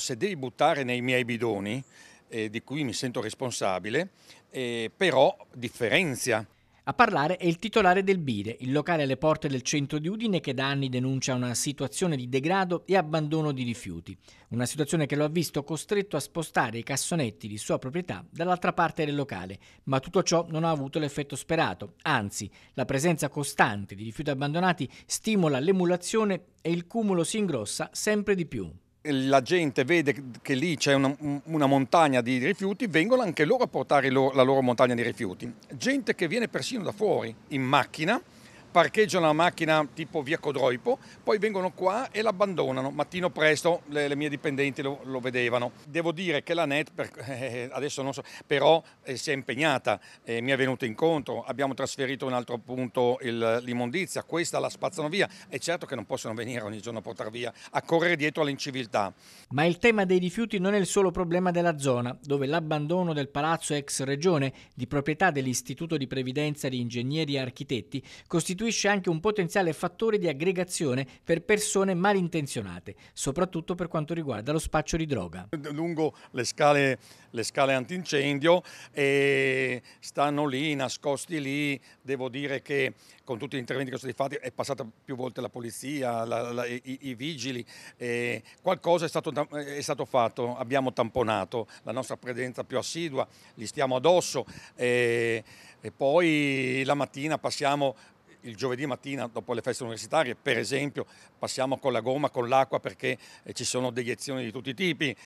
Se devi buttare nei miei bidoni, eh, di cui mi sento responsabile, eh, però differenzia. A parlare è il titolare del Bide, il locale alle porte del centro di Udine che da anni denuncia una situazione di degrado e abbandono di rifiuti, una situazione che lo ha visto costretto a spostare i cassonetti di sua proprietà dall'altra parte del locale, ma tutto ciò non ha avuto l'effetto sperato, anzi la presenza costante di rifiuti abbandonati stimola l'emulazione e il cumulo si ingrossa sempre di più la gente vede che lì c'è una, una, montagna di rifiuti, vengono anche loro a portare lo, la loro montagna di rifiuti. Gente che viene persino da fuori in macchina parcheggiano la macchina tipo via Codroipo, poi vengono qua e l'abbandonano. Mattino presto le, le mie dipendenti lo, lo, vedevano. Devo dire che la NET, per, eh, adesso non so, però eh, si è impegnata, eh, mi è venuta incontro, abbiamo trasferito in un altro punto il, l'immondizia, questa la spazzano via. È certo che non possono venire ogni giorno a portar via, a correre dietro all'inciviltà. Ma il tema dei rifiuti non è il solo problema della zona, dove l'abbandono del palazzo ex regione, di proprietà dell'Istituto di Previdenza di Ingegneri e Architetti, costituisce costituisce anche un potenziale fattore di aggregazione per persone malintenzionate, soprattutto per quanto riguarda lo spaccio di droga. Lungo le scale, le scale antincendio e stanno lì, nascosti lì, devo dire che con tutti gli interventi che sono stati fatti è passata più volte la polizia, la, la, i, i, vigili, eh, qualcosa è stato, eh, è stato, fatto, abbiamo tamponato la nostra presenza più assidua, li stiamo addosso eh, e poi la mattina passiamo il giovedì mattina dopo le feste universitarie, per esempio, passiamo con la gomma, con l'acqua perché eh, ci sono deiezioni di tutti i tipi,